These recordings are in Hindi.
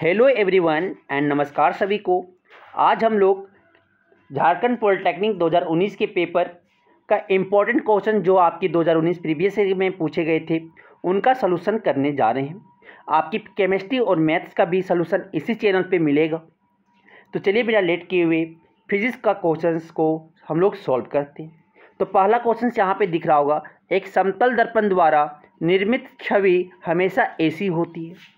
हेलो एवरीवन एंड नमस्कार सभी को आज हम लोग झारखंड पॉलिटेक्निक 2019 के पेपर का इम्पोर्टेंट क्वेश्चन जो आपकी 2019 प्रीवियस ईयर में पूछे गए थे उनका सलूशन करने जा रहे हैं आपकी केमिस्ट्री और मैथ्स का भी सलूशन इसी चैनल पे मिलेगा तो चलिए बिना लेट किए हुए फिजिक्स का क्वेश्चन को हम लोग सॉल्व करते हैं तो पहला क्वेश्चन यहाँ पर दिख रहा होगा एक समतल दर्पण द्वारा निर्मित छवि हमेशा ऐसी होती है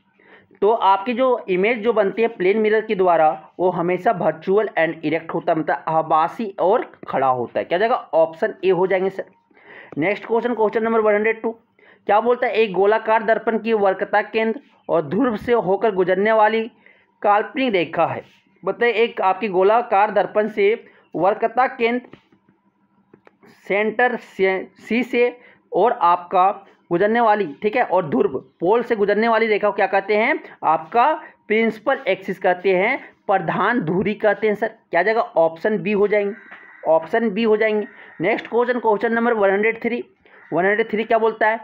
तो आपकी जो इमेज जो बनती है प्लेन मिरर के द्वारा वो हमेशा वर्चुअल एंड इरेक्ट होता है मतलब आभासी और खड़ा होता है क्या जाएगा ऑप्शन ए हो जाएंगे sir next question question number one hundred two क्या बोलता है एक गोलाकार दर्पण की वर्कता केंद्र और ध्रुव से होकर गुजरने वाली काल्पनिक रेखा है बताए एक आपकी गोलाकार दर्पण से वर्कता केंद्र सेंटर से सी से और आपका गुजरने वाली ठीक है और ध्रुव पोल से गुजरने वाली रेखा को क्या कहते हैं आपका प्रिंसिपल एक्सिस कहते हैं प्रधान धुरी कहते हैं सर क्या जाएगा ऑप्शन बी हो जाएंगे ऑप्शन बी हो जाएंगे next question question number one hundred three one hundred three क्या बोलता है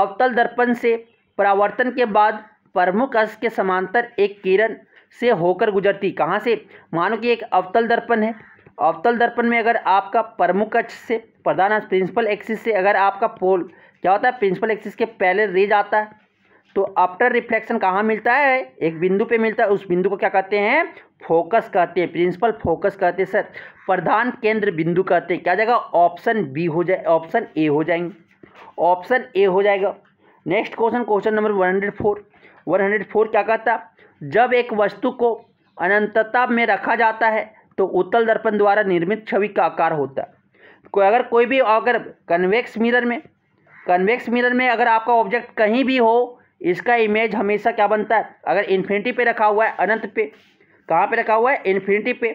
अवतल दर्पण से परावर्तन के बाद प्रमुख अक्ष के समांतर एक किरण से होकर गुजरती कहाँ से मानो कि एक अवतल दर्पण है अवतल दर्पण में अगर आपका प्रमुख अक्ष से प्रधान प्रिंसिपल एक्सिस से अगर आपका पोल क्या होता है प्रिंसिपल एक्सिस के पहले रेज आता है तो आफ्टर रिफ्लेक्शन कहाँ मिलता है एक बिंदु पे मिलता है उस बिंदु को क्या कहते हैं फोकस कहते हैं प्रिंसिपल फोकस कहते हैं सर प्रधान केंद्र बिंदु कहते हैं क्या जाएगा ऑप्शन बी हो जाए ऑप्शन ए हो जाएंगे ऑप्शन ए हो जाएगा next question question number one hundred four one hundred four क्या कहता जब एक वस्तु को अनंतता में रखा जाता है तो उत्तल दर्पण द्वारा निर्मित छवि का आकार होता है कोई अगर कोई भी अगर कन्वेक्स मिरर में कन्वेक्स मिरर में अगर आपका ऑब्जेक्ट कहीं भी हो इसका इमेज हमेशा क्या बनता है अगर इन्फिनिटी पे रखा हुआ है अनंत पे कहाँ पे रखा हुआ है इन्फिनिटी पे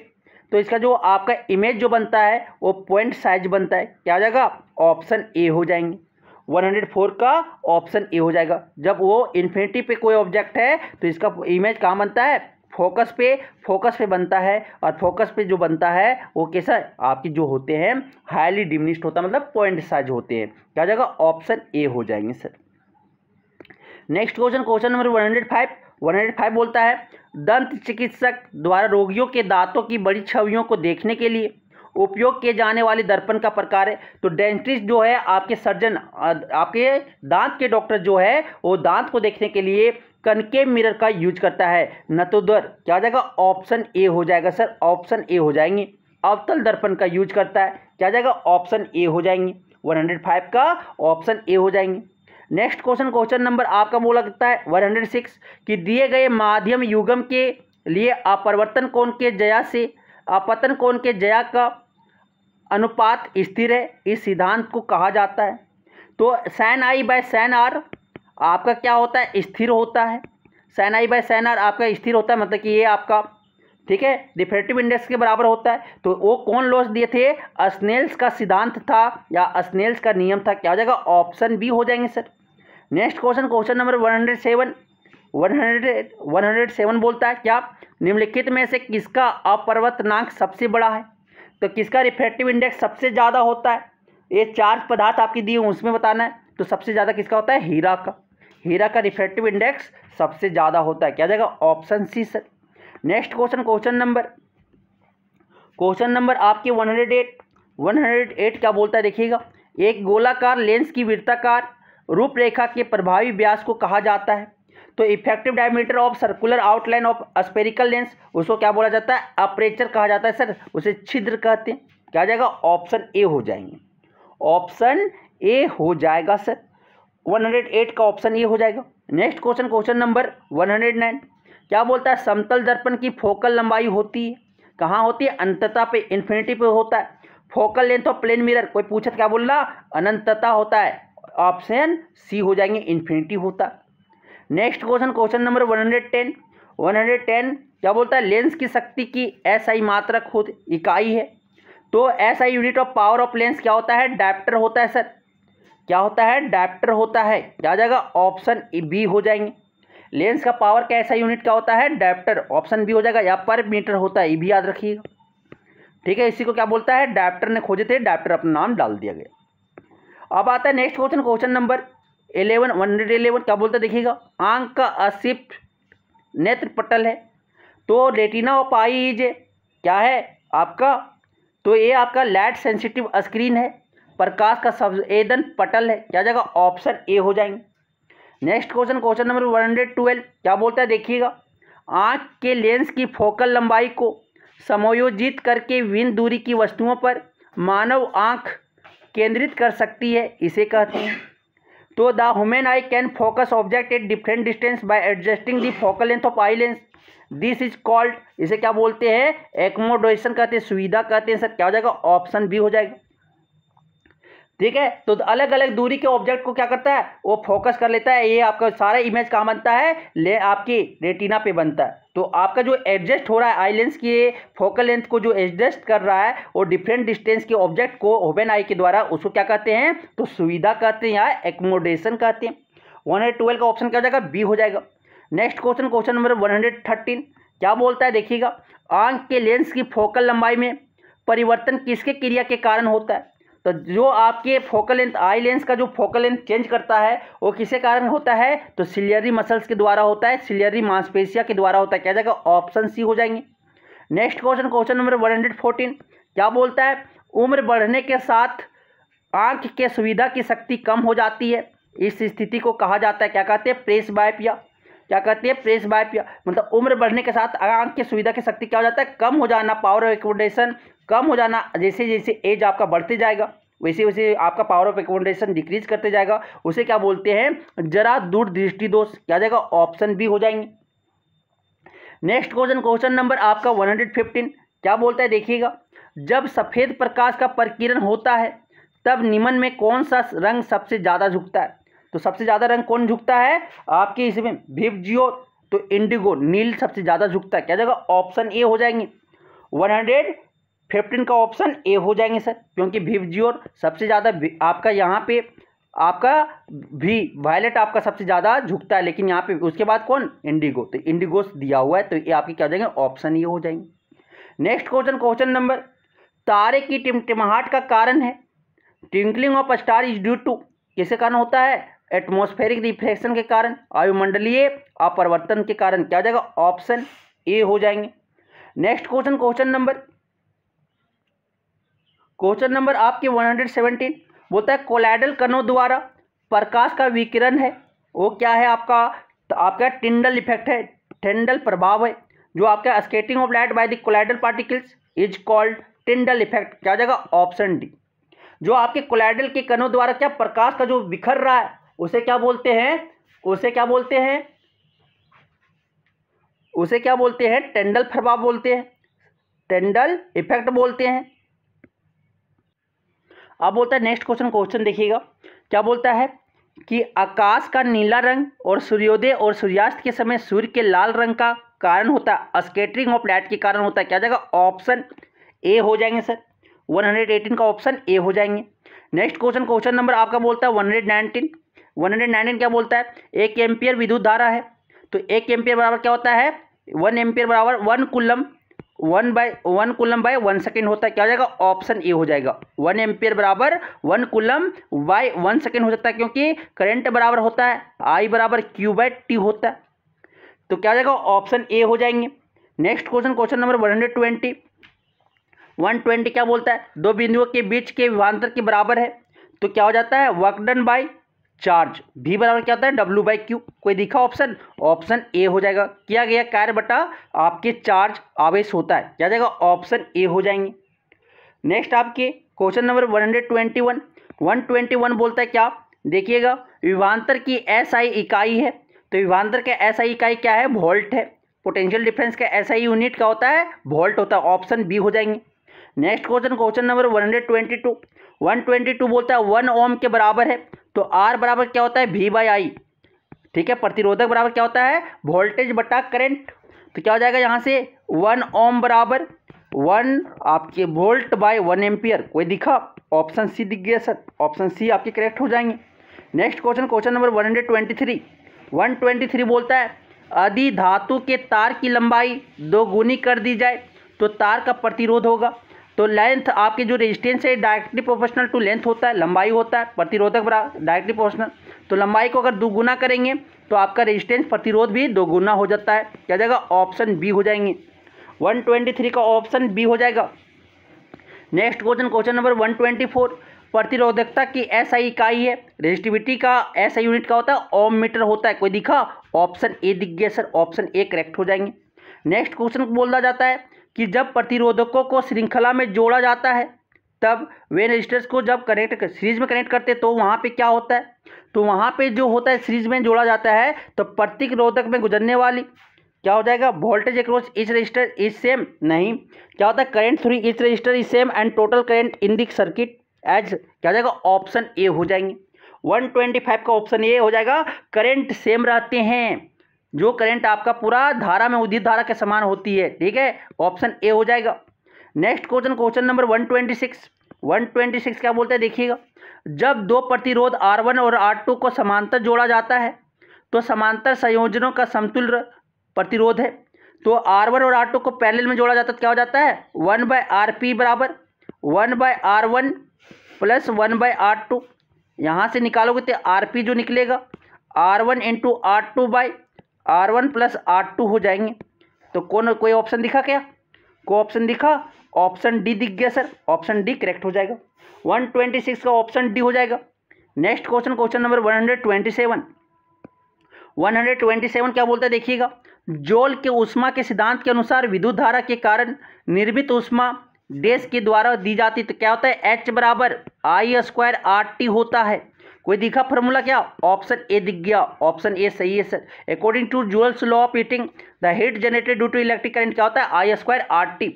तो इसका जो आपका इमेज जो बनता है वो पॉइंट साइज बनता है क्या हो जाएगा ऑप्शन ए हो जाएंगे 104 का ऑप्शन ए हो जाएगा जब वो इन्फिनिटी पे कोई ऑब्जेक्ट है तो इसका इमेज कहाँ बनता है फोकस पे फोकस पे बनता है और फोकस पे जो बनता है वो कैसा आपके जो होते हैं हाईली डिमिनिस्ड होता है मतलब पॉइंट साइज होते हैं क्या हो जाएगा ऑप्शन ए हो जाएंगे sir next question question number one hundred five one hundred five बोलता है दंत चिकित्सक द्वारा रोगियों के दांतों की बड़ी छवियों को देखने के लिए उपयोग किए जाने वाले दर्पण का प्रकार है तो डेंटिस्ट जो है आपके सर्जन आपके दांत के डॉक्टर जो है वो दांत को देखने के लिए कनकेव मिरर का यूज करता है नतोदर क्या हो जाएगा ऑप्शन ए हो जाएगा सर ऑप्शन ए हो जाएंगे अवतल दर्पण का यूज करता है क्या जाएगा ऑप्शन ए हो जाएंगे 105 का ऑप्शन ए हो जाएंगे नेक्स्ट क्वेश्चन क्वेश्चन नंबर आपका बोला लगता है 106 कि दिए गए माध्यम युगम के लिए अपरिवर्तन कोण के जया से अपतन कोण के जया का अनुपात स्थिर है इस सिद्धांत को कहा जाता है तो sine i by sine r आपका क्या होता है स्थिर होता है बाई सैन आर आपका स्थिर होता है मतलब कि ये आपका ठीक है डिफेक्टिव इंडेक्स के बराबर होता है तो वो कौन लॉस दिए थे अस्नेल्स का सिद्धांत था या अस्नेल्स का नियम था क्या हो जाएगा ऑप्शन बी हो जाएंगे sir next question question number one hundred seven one hundred one hundred seven बोलता है क्या निम्नलिखित में से किसका अपवर्तनांक सबसे बड़ा है तो किसका रिफेक्टिव इंडेक्स सबसे ज़्यादा होता है ये चार पदार्थ आपकी दिए उसमें बताना है तो सबसे ज़्यादा किसका होता है हीरा का हीरा का रिफ्रेक्टिव इंडेक्स सबसे ज़्यादा होता है क्या जाएगा option C sir next question question number question number आपके 108 108 क्या बोलता है देखिएगा एक गोलाकार लेंस की वृत्ताकार रूपरेखा के प्रभावी व्यास को कहा जाता है तो effective diameter of circular outline of spherical lens उसको क्या बोला जाता है अप्रेचर कहा जाता है सर उसे छिद्र कहते हैं क्या जाएगा ऑप्शन ए हो जाएंगे ऑप्शन ए हो जाएगा सर 108 का ऑप्शन ये हो जाएगा नेक्स्ट क्वेश्चन क्वेश्चन नंबर 109 क्या बोलता है समतल दर्पण की फोकल लंबाई होती है कहाँ होती है अंतता पे इन्फिनिटी पे होता है focal length of plane mirror कोई पूछत क्या बोलना अनंतता होता है ऑप्शन सी हो जाएंगे इन्फिनिटी होता next question question number one hundred क्या बोलता है लेंस की शक्ति की आई मात्रक होती इकाई है तो I unit of power of lens क्या होता है डायप्टर होता है सर क्या होता है डैप्टर होता है क्या आ जाएगा ऑप्शन बी हो जाएंगे लेंस का पावर कैसा यूनिट का होता है डैप्टर ऑप्शन बी हो जाएगा या पर मीटर होता है ये भी याद रखिएगा ठीक है इसी को क्या बोलता है डैप्टर ने खोजे थे डैप्टर अपना नाम डाल दिया गया अब आता है next question question number eleven one hundred eleven क्या बोलता है देखिएगा आंख का असिप नेत्र पटल है तो पाई जे क्या है आपका तो ये आपका लाइट सेंसिटिव स्क्रीन है प्रकाश का संवेदन पटल है क्या जाएगा ऑप्शन ए हो जाएंगे next question question number one hundred twelve क्या बोलता है देखिएगा आँख के लेंस की फोकल लंबाई को समायोजित करके विन दूरी की वस्तुओं पर मानव आँख केंद्रित कर सकती है इसे कहते हैं तो the human eye can focus object at different distance by adjusting the focal length of eye lens this is called इसे क्या बोलते हैं एक्मोडेशन कहते हैं सुविधा कहते हैं सर क्या हो जाएगा ऑप्शन बी हो जाएगा ठीक है तो अलग अलग दूरी के ऑब्जेक्ट को क्या करता है वो फोकस कर लेता है ये आपका सारा इमेज कहाँ बनता है ले आपकी रेटिना पे बनता है तो आपका जो एडजस्ट हो रहा है आई लेंस की फोकल लेंथ को जो एडजस्ट कर रहा है वो डिफरेंट डिस्टेंस के ऑब्जेक्ट को ओवन आई के द्वारा उसको क्या कहते हैं तो सुविधा कहते हैं या एकोमोडेशन कहते हैं वन हंड्रेड ट्वेल्व का ऑप्शन क्या हो जाएगा बी हो जाएगा next question question number one hundred thirteen क्या बोलता है देखिएगा आंख के लेंस की फोकल लंबाई में परिवर्तन किसके क्रिया के कारण होता है तो जो आपके फोकल लेंथ आई लेंस का जो फोकल लेंथ चेंज करता है वो किसे कारण होता है तो सिलियरी मसल्स के द्वारा होता है सिलियरी मांसपेशिया के द्वारा होता है क्या जाएगा ऑप्शन सी हो जाएंगे next question question number one hundred fourteen क्या बोलता है उम्र बढ़ने के साथ आंख के सुविधा की शक्ति कम हो जाती है इस स्थिति को कहा जाता है क्या कहते हैं प्रेस बायपिया क्या कहते हैं प्रेस बायपिया मतलब उम्र बढ़ने के साथ आंख की सुविधा की शक्ति क्या हो जाता है कम हो जाना पावर ऑफ एक्कोडेशन कम हो जाना जैसे जैसे एज आपका बढ़ते जाएगा वैसे वैसे आपका पावर ऑफ एकोमोडेशन डिक्रीज करते जाएगा उसे क्या बोलते हैं जरा दूर दृष्टि दोष क्या जाएगा ऑप्शन भी हो जाएंगे नेक्स्ट क्वेश्चन क्वेश्चन नंबर आपका 115 क्या बोलता है देखिएगा जब सफ़ेद प्रकाश का प्रकीर्ण होता है तब निमन में कौन सा रंग सबसे ज़्यादा झुकता है तो सबसे ज़्यादा रंग कौन झुकता है आपके इसमें भिप जियो तो इंडिगो नील सबसे ज़्यादा झुकता है क्या जाएगा ऑप्शन ए हो जाएंगे वन हंड्रेड फिफ्टीन का ऑप्शन ए हो जाएंगे सर क्योंकि भिवजियोर सबसे ज़्यादा आपका यहाँ पे आपका भी वायलेट आपका सबसे ज़्यादा झुकता है लेकिन यहाँ पे उसके बाद कौन इंडिगो तो इंडिगो दिया हुआ है तो ये आपके क्या हो जाएंगे ऑप्शन ये हो जाएंगे नेक्स्ट क्वेश्चन क्वेश्चन नंबर तारे की टिमटिमाहट का कारण है twinkling of star is due to किसके कारण होता है एटमोस्फेरिक रिफ्लेक्शन के कारण वायुमंडलीय अपरिवर्तन के कारण क्या हो जाएगा ऑप्शन ए हो जाएंगे next question question number question number आपके 117 बोलता तो है कोलाइडल कणों द्वारा प्रकाश का विकिरण है वो क्या है आपका तो आपका टिंडल इफेक्ट है टिंडल प्रभाव है जो आपका scattering of light by the colloidal particles is called Tyndall effect क्या हो जाएगा ऑप्शन डी जो आपके कोलाइडल के कणों द्वारा क्या प्रकाश का जो बिखर रहा है उसे क्या बोलते हैं उसे क्या बोलते हैं उसे क्या बोलते हैं टेंडल प्रभाव बोलते हैं टेंडल इफेक्ट बोलते हैं अब बोलता है नेक्स्ट क्वेश्चन क्वेश्चन देखिएगा क्या बोलता है कि आकाश का नीला रंग और सूर्योदय और सूर्यास्त के समय सूर्य के लाल रंग का कारण होता है स्केटरिंग ऑफ लाइट के कारण होता है क्या जाएगा ऑप्शन ए हो जाएंगे सर 118 का ऑप्शन ए हो जाएंगे नेक्स्ट क्वेश्चन क्वेश्चन नंबर आपका बोलता है 119 119 क्या बोलता है एक एम्पियर विद्युत धारा है तो एक एम्पियर बराबर क्या होता है वन एम्पियर बराबर one coulomb one by one coulomb by one second होता है क्या हो जाएगा ऑप्शन ए हो जाएगा वन एम्पियर बराबर one coulomb by one second हो जाता है क्योंकि करंट बराबर होता है आई बराबर क्यू बाय टी होता है तो क्या हो जाएगा ऑप्शन ए हो जाएंगे next question question number one hundred twenty one twenty क्या बोलता है दो बिंदुओं के बीच के विभांतर के बराबर है तो क्या हो जाता है वर्कडन बाई चार्ज भी बराबर क्या होता है डब्ल्यू बाई क्यू कोई दिखा ऑप्शन ऑप्शन ए हो जाएगा किया गया कार्य बटा आपके चार्ज आवेश होता है क्या जाएगा ऑप्शन ए हो जाएंगे नेक्स्ट आपके question number one hundred twenty one one twenty one बोलता है क्या देखिएगा विभांतर की एसआई इकाई है तो विभांतर का एसआई इकाई क्या है वोल्ट है पोटेंशियल डिफरेंस का एसआई यूनिट का होता है वोल्ट होता है ऑप्शन बी हो जाएंगे next question question number one hundred twenty two 122 बोलता है वन ओम के बराबर है तो आर बराबर क्या होता है वी बाई आई ठीक है प्रतिरोधक बराबर क्या होता है वोल्टेज बटा करंट तो क्या हो जाएगा यहाँ से वन ओम बराबर वन आपके वोल्ट बाय वन एम्पियर कोई दिखा ऑप्शन सी दिख गया सर ऑप्शन सी आपके करेक्ट हो जाएंगे next question question number one hundred twenty three one twenty three बोलता है अधि धातु के तार की लंबाई दो गुनी कर दी जाए तो तार का प्रतिरोध होगा तो लेंथ आपके जो रेजिस्टेंस है डायरेक्टली प्रोफेशनल टू लेंथ होता है लंबाई होता है प्रतिरोधक डायरेक्टली प्रोफेशनल तो लंबाई को अगर दोगुना करेंगे तो आपका रेजिस्टेंस प्रतिरोध भी दोगुना हो जाता है क्या जाएगा ऑप्शन बी हो जाएंगे 123 का ऑप्शन बी हो जाएगा नेक्स्ट क्वेश्चन क्वेश्चन नंबर 124 प्रतिरोधकता की ऐसा इकाई है रेजिस्टिविटी का ऐसा यूनिट का होता है ओम मीटर होता है कोई दिखा ऑप्शन ए दिख गया सर ऑप्शन ए करेक्ट हो जाएंगे नेक्स्ट क्वेश्चन बोला जाता है कि जब प्रतिरोधकों को श्रृंखला में जोड़ा जाता है तब वे रजिस्टर्स को जब कनेक्ट सीरीज में कनेक्ट करते तो वहाँ पे क्या होता है तो वहाँ पे जो होता है सीरीज में जोड़ा जाता है तो रोधक में गुजरने वाली क्या हो जाएगा voltage across this resistor is same नहीं क्या होता है current through this resistor is same and total current in the circuit as क्या हो जाएगा ऑप्शन ए हो जाएंगे 125 का ऑप्शन ए हो जाएगा करेंट सेम रहते हैं जो करंट आपका पूरा धारा में उदित धारा के समान होती है ठीक है ऑप्शन ए हो जाएगा next question question number one twenty six one twenty six क्या बोलते हैं देखिएगा जब दो प्रतिरोध आर वन और आर टू को समांतर जोड़ा जाता है तो समांतर संयोजनों का समतुल्य प्रतिरोध है तो आर वन और आर टू को पैनल में जोड़ा जाता है तो क्या हो जाता है वन बाय आर पी बराबर one by R one plus one by R two यहाँ से निकालोगे तो आर पी जो निकलेगा R one into R two by R one plus R two हो जाएंगे तो कौन कोई ऑप्शन दिखा क्या को ऑप्शन दिखा ऑप्शन डी दिख गया सर ऑप्शन डी करेक्ट हो जाएगा वन ट्वेंटी सिक्स का ऑप्शन डी हो जाएगा next question question number one hundred twenty seven one hundred twenty seven क्या बोलता है देखिएगा जोल के उष्मा के सिद्धांत के अनुसार विद्युत धारा के कारण निर्मित उष्मा देश के द्वारा दी जाती तो क्या होता है एच बराबर आई स्क्वायर आर टी होता है कोई दिखा फॉर्मूला क्या ऑप्शन ए दिख गया ऑप्शन ए सही है sir according to Joule's law of heating the heat generated due to electric current क्या होता है I square R T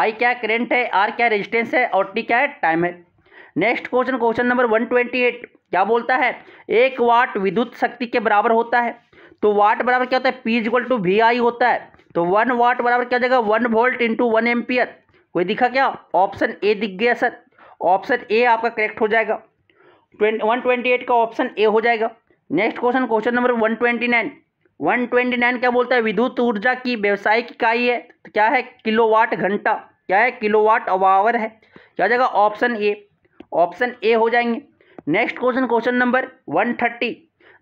I क्या करंट है आर क्या रेजिस्टेंस है और टी क्या है टाइम है next question question number one twenty eight क्या बोलता है एक वाट विद्युत शक्ति के बराबर होता है तो वाट बराबर क्या होता है P equal to V I होता है तो वन वाट बराबर क्या जाएगा one volt into one ampere कोई दिखा क्या ऑप्शन ए दिख गया सर ऑप्शन ए आपका करेक्ट हो जाएगा वन ट्वेंटी एट का ऑप्शन ए हो जाएगा next question question number one twenty nine one twenty nine क्या बोलता है विद्युत ऊर्जा की व्यावसायिक इकाई है तो क्या है किलोवाट घंटा क्या है किलोवाट वाट अवावर है क्या जाएगा ऑप्शन ए ऑप्शन ए हो जाएंगे next question question number one thirty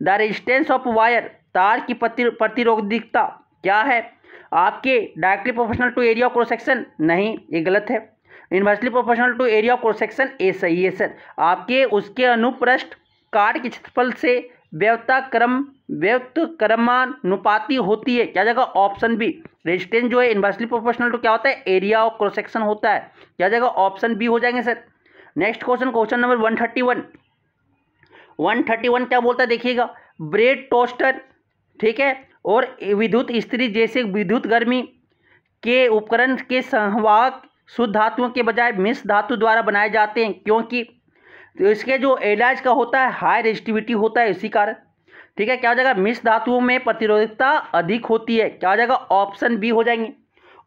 the resistance of wire तार की प्रतिरोधिकता क्या है आपके directly proportional to area cross नहीं ये गलत है inversely proportional to area of section A सही है सर आपके उसके अनुप्रष्ट कार्ड के क्षेत्रफल से व्यवता क्रम व्यक्त क्रमानुपाती होती है क्या जाएगा ऑप्शन बी रेजिस्टेंस जो है इन्वर्सली प्रोपोर्शनल टू क्या होता है एरिया ऑफ क्रोसेक्शन होता है क्या जाएगा ऑप्शन बी हो जाएंगे sir next question question number one thirty one one thirty one क्या बोलता है देखिएगा ब्रेड टोस्टर ठीक है और विद्युत स्त्री जैसे विद्युत गर्मी के उपकरण के संवाहक शुद्ध धातुओं के बजाय मिश्र धातु द्वारा बनाए जाते हैं क्योंकि तो इसके जो एलाइज का होता है हाई रेजिटिविटी होता है इसी कारण ठीक है क्या हो जाएगा मिश्र धातुओं में प्रतिरोधकता अधिक होती है क्या हो जाएगा ऑप्शन बी हो जाएंगे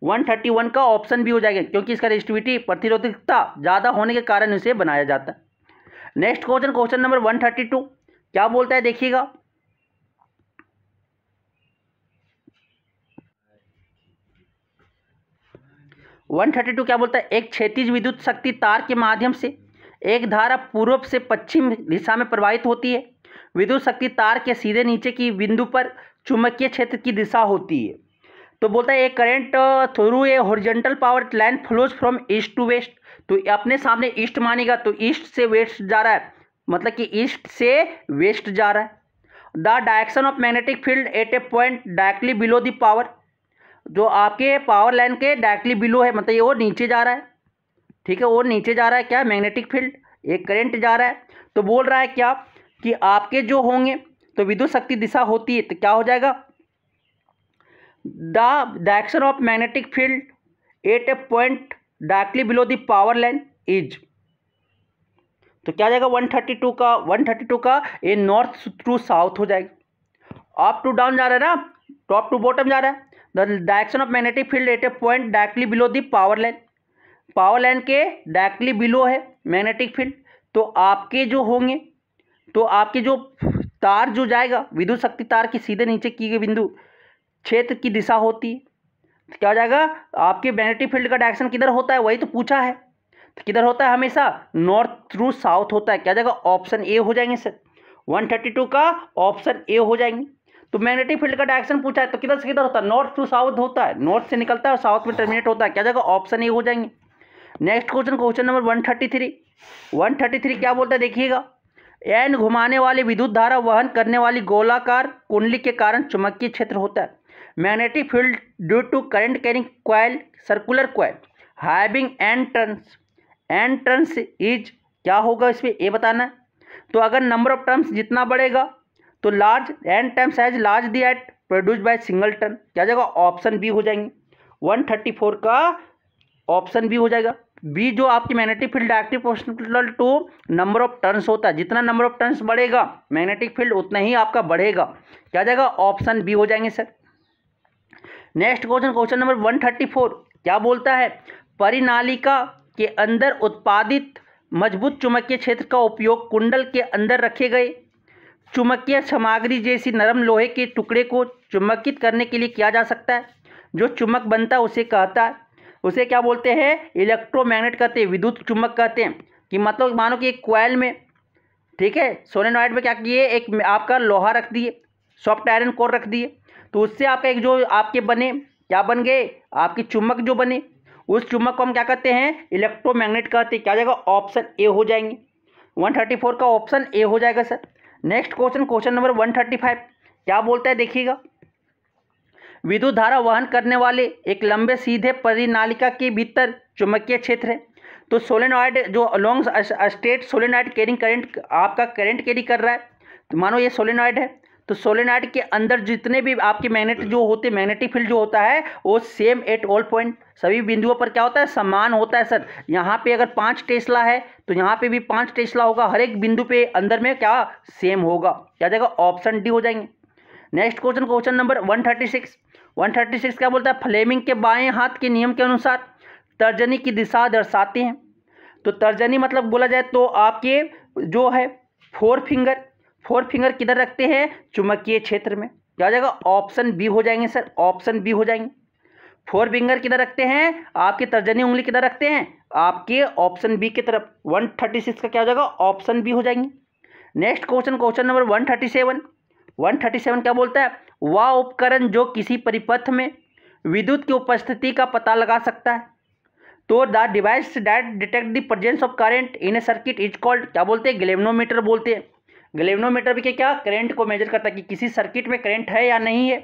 131 का ऑप्शन बी हो जाएगा क्योंकि इसका रेजिटिविटी प्रतिरोधकता ज़्यादा होने के कारण इसे बनाया जाता है नेक्स्ट क्वेश्चन क्वेश्चन नंबर 132 क्या बोलता है देखिएगा 132 क्या बोलता है एक क्षेत्रीय विद्युत शक्ति तार के माध्यम से एक धारा पूर्व से पश्चिम दिशा में प्रवाहित होती है विद्युत शक्ति तार के सीधे नीचे की बिंदु पर चुंबकीय क्षेत्र की दिशा होती है तो बोलता है एक current through a horizontal power line flows from east to west तो अपने सामने ईस्ट मानेगा तो ईस्ट से वेस्ट जा रहा है मतलब कि ईस्ट से वेस्ट जा रहा है the direction of magnetic field at a point directly below the power जो आपके पावर लाइन के डायरेक्टली बिलो है मतलब ये वो नीचे जा रहा है ठीक है वो नीचे जा रहा है क्या मैग्नेटिक फील्ड एक करंट जा रहा है तो बोल रहा है क्या कि आपके जो होंगे तो विद्युत शक्ति दिशा होती है तो क्या हो जाएगा the direction of magnetic field at a point directly below the power line is तो क्या जाएगा 132 का 132 का ए नॉर्थ टू साउथ हो जाएगा अप टू डाउन जा रहा है ना टॉप टू बॉटम जा रहा है the direction of magnetic field at a point directly below the power line power line के डायरेक्टली बिलो है मैग्नेटिक फील्ड तो आपके जो होंगे तो आपके जो तार जो जाएगा विद्युत शक्ति तार के सीधे नीचे की गई बिंदु क्षेत्र की दिशा होती है तो क्या हो जाएगा आपके मैग्नेटिक फील्ड का डायरेक्शन किधर होता है वही तो पूछा है तो किधर होता है हमेशा नॉर्थ थ्रू साउथ होता है क्या जाएगा ऑप्शन ए हो जाएंगे सर 132 का ऑप्शन ए हो जाएंगे तो मैग्नेटिक फील्ड का डायरेक्शन पूछा है तो किधर से किधर होता है नॉर्थ टू साउथ होता है नॉर्थ से निकलता है और साउथ में टर्मिनेट होता है क्या जाएगा ऑप्शन ए हो जाएंगे next question question number one thirty three one thirty three क्या बोलता है देखिएगा एन घुमाने वाली विद्युत धारा वहन करने वाली गोलाकार कुंडली के कारण चुंबकीय क्षेत्र होता है magnetic field due to current carrying coil circular coil having N turns N turns is क्या होगा इसमें ये बताना है तो अगर नंबर ऑफ टर्म्स जितना बढ़ेगा तो large N time size large दिया at produce by single turn क्या जाएगा ऑप्शन बी हो जाएंगे वन थर्टी फोर का ऑप्शन बी हो जाएगा बी जो आपकी magnetic field directive proportional to number of turns होता है जितना नंबर ऑफ टर्न्स बढ़ेगा मैग्नेटिक फील्ड उतना ही आपका बढ़ेगा क्या जाएगा ऑप्शन बी हो जाएंगे sir next question question number one thirty four क्या बोलता है परिनालिका के अंदर उत्पादित मजबूत चुंबकीय क्षेत्र का उपयोग कुंडल के अंदर रखे गए चुम्बकीय सामग्री जैसी नरम लोहे के टुकड़े को चुम्बकित करने के लिए किया जा सकता है जो चुम्बक बनता है उसे कहता है उसे क्या बोलते हैं इलेक्ट्रोमैग्नेट कहते हैं विद्युत चुम्बक कहते हैं कि मतलब मानो कि एक कोयल में ठीक है सोलेनॉइड में क्या किए एक आपका लोहा रख दिए सॉफ्ट आयरन कोर रख दिए तो उससे आपका एक जो आपके बने क्या बन गए आपकी चुम्बक जो बने उस चुम्बक को हम क्या कहते हैं इलेक्ट्रोमैग्नेट कहते हैं क्या जाएगा ऑप्शन ए हो जाएंगे 134 का ऑप्शन ए हो जाएगा sir next question question number one thirty five क्या बोलता है देखिएगा विद्युत धारा वहन करने वाले एक लंबे सीधे परिनालिका के भीतर चुंबकीय क्षेत्र है तो सोलेनॉइड जो long state solenoid carrying current आपका करंट कैरी कर रहा है तो मानो ये सोलेनॉइड है तो सोलेनाइड के अंदर जितने भी आपके मैग्नेट जो होते मैग्नेटिक फील्ड जो होता है वो सेम एट ऑल पॉइंट सभी बिंदुओं पर क्या होता है समान होता है सर यहाँ पे अगर पाँच टेस्ला है तो यहाँ पे भी पाँच टेस्ला होगा हर एक बिंदु पे अंदर में क्या सेम होगा क्या जाएगा ऑप्शन डी हो जाएंगे next question question number one thirty six one thirty six क्या बोलता है फ्लेमिंग के बाएँ हाथ के नियम के अनुसार तर्जनी की दिशा दर्शाते हैं तो तर्जनी मतलब बोला जाए तो आपके जो है फोर फिंगर फोर फिंगर किधर रखते हैं चुम्बकीय क्षेत्र में क्या हो जाएगा ऑप्शन बी हो जाएंगे सर ऑप्शन बी हो जाएंगे फोर फिंगर किधर रखते हैं आपकी तर्जनी उंगली किधर रखते हैं आपके ऑप्शन बी की तरफ वन थर्टी सिक्स का क्या हो जाएगा ऑप्शन बी हो जाएंगे next question question number one thirty seven one thirty seven क्या बोलता है वह उपकरण जो किसी परिपथ में विद्युत की उपस्थिति का पता लगा सकता है तो the device that detect the presence of current in a circuit is called क्या बोलते हैं ग्लेमनोमीटर बोलते हैं ग्लेवनोमीटर भी क्या करंट को मेजर करता है कि किसी सर्किट में करंट है या नहीं है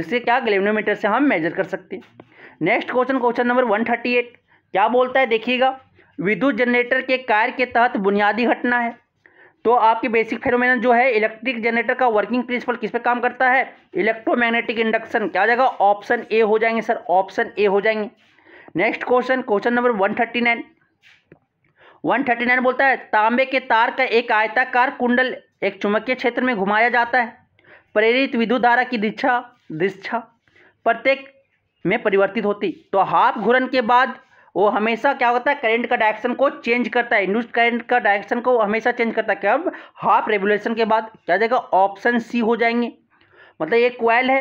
उससे क्या ग्लेवनोमीटर से हम मेजर कर सकते हैं next question question number one thirty eight क्या बोलता है देखिएगा विद्युत जनरेटर के कार्य के तहत बुनियादी घटना है तो आपके बेसिक फेनोमेन जो है इलेक्ट्रिक जनरेटर का वर्किंग प्रिंसिपल किस पे काम करता है इलेक्ट्रोमैग्नेटिक इंडक्शन क्या हो जाएगा ऑप्शन ए हो जाएंगे सर ऑप्शन ए हो जाएंगे next question question number one thirty nine one thirty nine बोलता है तांबे के तार का एक आयताकार कुंडल एक चुंबकीय क्षेत्र में घुमाया जाता है प्रेरित विद्युत धारा की दिशा दिशा प्रत्येक में परिवर्तित होती तो हाफ घूरन के बाद वो हमेशा क्या होता है करंट का डायरेक्शन को चेंज करता है इंड्यूस्ड करंट का डायरेक्शन को हमेशा चेंज करता है अब हाफ रेगुलेशन के बाद क्या जाएगा ऑप्शन सी हो जाएंगे मतलब एक क्वाइल है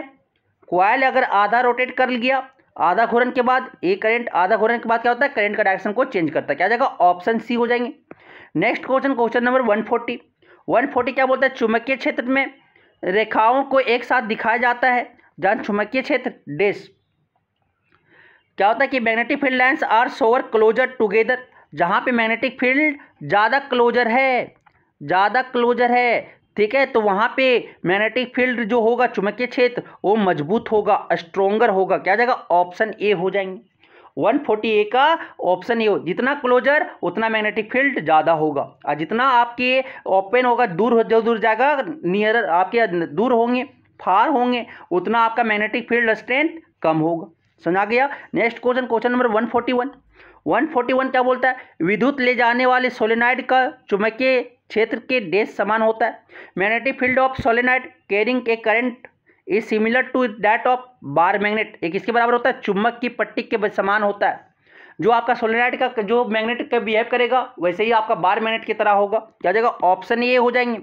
क्वाइल अगर आधा रोटेट कर लिया आधा घूरन के बाद एक करंट आधा घूरन के बाद क्या होता है करंट का डायरेक्शन को चेंज करता है क्या जाएगा ऑप्शन सी हो जाएंगे next question question number one forty one forty क्या बोलता है चुम्बकीय क्षेत्र में रेखाओं को एक साथ दिखाया जाता है जहाँ चुम्बकीय क्षेत्र डेस क्या होता है कि magnetic field lines are so closer together जहाँ पे मैग्नेटिक फील्ड ज़्यादा क्लोजर है ज़्यादा क्लोजर है ठीक है तो वहाँ पे मैग्नेटिक फील्ड जो होगा चुम्बकीय क्षेत्र वो मजबूत होगा स्ट्रोंगर होगा क्या जाएगा ऑप्शन ए हो जाएंगे 140 ए का ऑप्शन ये हो जितना क्लोजर उतना मैग्नेटिक फील्ड ज़्यादा होगा और जितना आपके ओपन होगा दूर हो जो दूर जाएगा नियर आपके दूर होंगे फार होंगे उतना आपका मैग्नेटिक फील्ड स्ट्रेंथ कम होगा समझा गया नेक्स्ट क्वेश्चन क्वेश्चन नंबर 141 141 क्या बोलता है विद्युत ले जाने वाले सोलेनाइड का चुमकीय क्षेत्र के डेस समान होता है magnetic field of solenoid carrying के current is similar to that of bar magnet एक इसके बराबर होता है चुम्बक की पट्टी के समान होता है जो आपका सोलेनाइट का जो मैग्नेट का बिहेव करेगा वैसे ही आपका बार मैग्नेट की तरह होगा क्या जाएगा ऑप्शन ए हो जाएंगे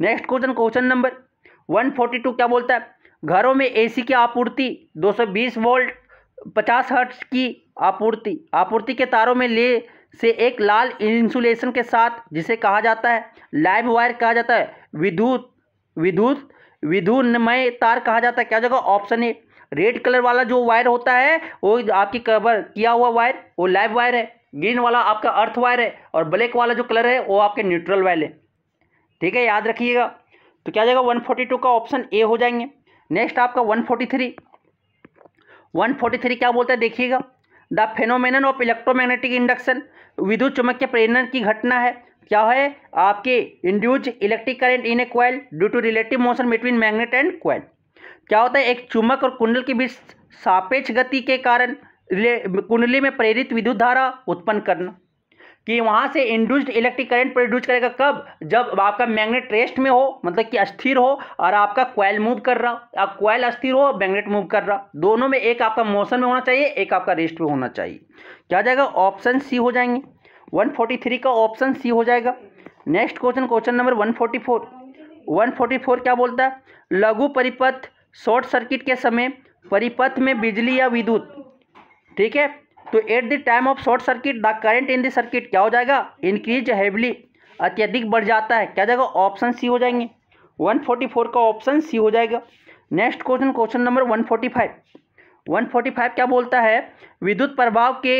नेक्स्ट क्वेश्चन क्वेश्चन नंबर 142 क्या बोलता है घरों में एसी की आपूर्ति 220 वोल्ट 50 हर्ट्ज की आपूर्ति आपूर्ति के तारों में ले से एक लाल इंसुलेशन के साथ जिसे कहा जाता है लाइव वायर कहा जाता है विद्युत विद्युत विधुनमय तार कहा जाता है क्या जगह ऑप्शन ए रेड कलर वाला जो वायर होता है वो आपकी कवर किया हुआ वायर वो लाइव वायर है ग्रीन वाला आपका अर्थ वायर है और ब्लैक वाला जो कलर है वो आपके न्यूट्रल वायर है ठीक है याद रखिएगा तो क्या जाएगा 142 का ऑप्शन ए हो जाएंगे नेक्स्ट आपका 143 143 क्या बोलता है देखिएगा the phenomenon of electromagnetic induction विद्युत के प्रेरण की घटना है क्या है आपके induce electric current in a coil due to relative motion between magnet and coil क्या होता है एक चुम्बक और कुंडल के बीच सापेक्ष गति के कारण कुंडली में प्रेरित विद्युत धारा उत्पन्न करना कि वहाँ से इंड्यूस्ड इलेक्ट्रिक करंट प्रोड्यूस करेगा कब जब आपका मैग्नेट रेस्ट में हो मतलब कि अस्थिर हो और आपका क्वाइल मूव कर रहा आप क्वाइल अस्थिर हो मैग्नेट मूव कर रहा दोनों में एक आपका मोशन में होना चाहिए एक आपका रेस्ट में होना चाहिए क्या जाएगा ऑप्शन सी हो जाएंगे 143 का ऑप्शन सी हो जाएगा नेक्स्ट क्वेश्चन क्वेश्चन नंबर 144 144 क्या बोलता है लघु परिपथ शॉर्ट सर्किट के समय परिपथ में बिजली या विद्युत ठीक है तो at the time of short circuit the current in the circuit क्या हो जाएगा इंक्रीज हैवली अत्यधिक बढ़ जाता है क्या जाएगा ऑप्शन सी हो जाएंगे 144 का ऑप्शन सी हो जाएगा नेक्स्ट क्वेश्चन क्वेश्चन नंबर 145 145 क्या बोलता है विद्युत प्रभाव के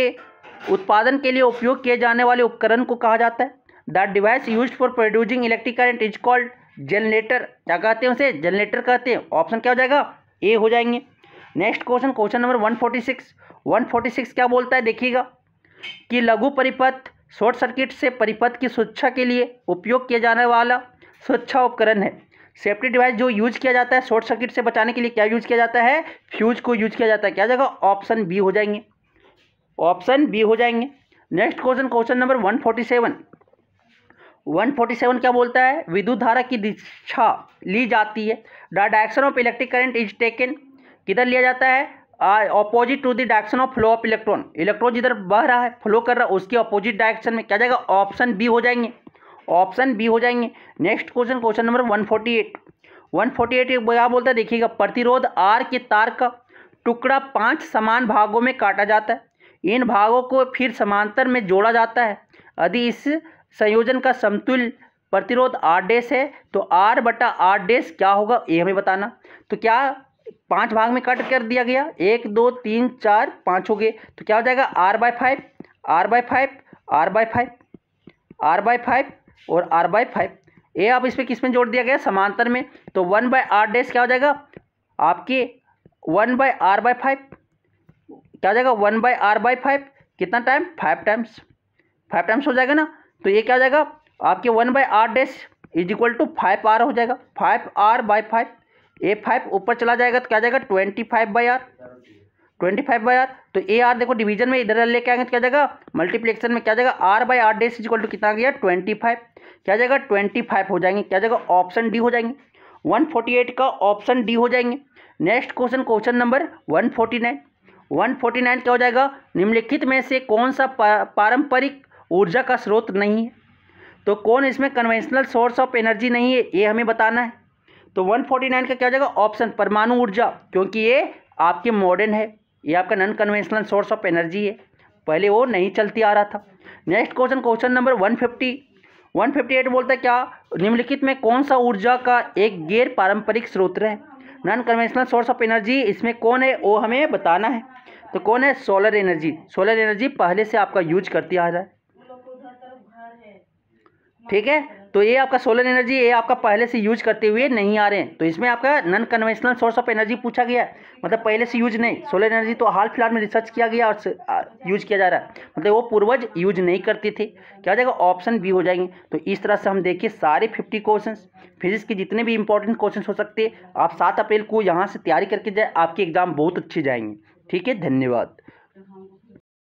उत्पादन के लिए उपयोग किए जाने वाले उपकरण को कहा जाता है the device use for producing electric current is called generator क्या कहते हैं उसे जनरेटर कहते हैं ऑप्शन क्या हो जाएगा ए हो जाएंगे next question question number one forty six one forty six क्या बोलता है देखिएगा कि लघु परिपथ शॉर्ट सर्किट से परिपथ की सुरक्षा के लिए उपयोग किया जाने वाला सुरक्षा उपकरण है सेफ्टी डिवाइस जो यूज किया जाता है शॉर्ट सर्किट से बचाने के लिए क्या यूज किया जाता है फ्यूज को यूज किया जाता है क्या जगह ऑप्शन बी हो जाएंगे ऑप्शन बी हो जाएंगे next question question number one forty seven one forty seven क्या बोलता है विद्युत धारा की दिशा ली जाती है the direction of electric current is taken किधर लिया जाता है opposite to the direction of flow of electron electron जिधर बह रहा है फ्लो कर रहा है उसके ऑपोजिट डायरेक्शन में क्या जाएगा ऑप्शन बी हो जाएंगे ऑप्शन बी हो जाएंगे next question question number one forty eight one forty eight क्या बोलता है देखिएगा प्रतिरोध आर के तार का टुकड़ा पांच समान भागों में काटा जाता है इन भागों को फिर समांतर में जोड़ा जाता है यदि इस संयोजन का समतुल्य प्रतिरोध आर डेस है तो आर बटा आर डेस क्या होगा ये हमें बताना तो क्या पांच भाग में कट कर दिया गया एक दो तीन चार पाँच हो गए तो क्या हो जाएगा R by five R by five R by five R by five और आर बाय फाइव ये आप इसमें किस में जोड़ दिया गया समांतर में तो वन बाय आर डेस क्या हो जाएगा आपके one by R by five क्या हो जाएगा one by R by five कितना time five times five times हो जाएगा ना तो ये क्या हो जाएगा आपके one by R dash is equal to five R हो जाएगा फाइव आर बाई फाइव ए फाइव ऊपर चला जाएगा तो क्या जाएगा twenty five by R twenty five by R तो ए आर देखो डिवीजन में इधर लेके आएंगे तो क्या जाएगा मल्टीप्लेक्शन में क्या जाएगा आर बाई आर डेस इक्वल टू कितना गया ट्वेंटी फाइव क्या जाएगा ट्वेंटी फाइव हो जाएंगे क्या जाएगा ऑप्शन डी हो जाएंगे वन फोर्टी एट का ऑप्शन डी हो जाएंगे next question question number one forty nine 149 क्या हो जाएगा निम्नलिखित में से कौन सा पारंपरिक ऊर्जा का स्रोत नहीं है तो कौन इसमें कन्वेंशनल सोर्स ऑफ एनर्जी नहीं है ये हमें बताना है तो 149 का क्या हो जाएगा ऑप्शन परमाणु ऊर्जा क्योंकि ये आपके मॉडर्न है ये आपका non conventional source of energy है पहले वो नहीं चलती आ रहा था next question question number fifty eight बोलता है क्या निम्नलिखित में कौन सा ऊर्जा का एक गैर पारंपरिक स्रोत है non conventional source of energy इसमें कौन है वो हमें बताना है तो कौन है सोलर एनर्जी सोलर एनर्जी पहले से आपका यूज करती आ रहा है ठीक है तो ये आपका सोलर एनर्जी ये आपका पहले से यूज करते हुए नहीं आ रहे हैं तो इसमें आपका non conventional source of energy पूछा गया मतलब पहले से यूज नहीं सोलर एनर्जी तो हाल फिलहाल में रिसर्च किया गया और यूज किया जा रहा है मतलब वो पूर्वज यूज नहीं करते थे क्या हो जाएगा ऑप्शन बी हो जाएंगे तो इस तरह से हम देखिए सारे फिफ्टी क्वेश्चन फिजिक्स के जितने भी इंपॉर्टेंट क्वेश्चन हो सकते आप सात अप्रैल को यहाँ से तैयारी करके जाए आपके एग्जाम बहुत अच्छे जाएंगे ठीक है धन्यवाद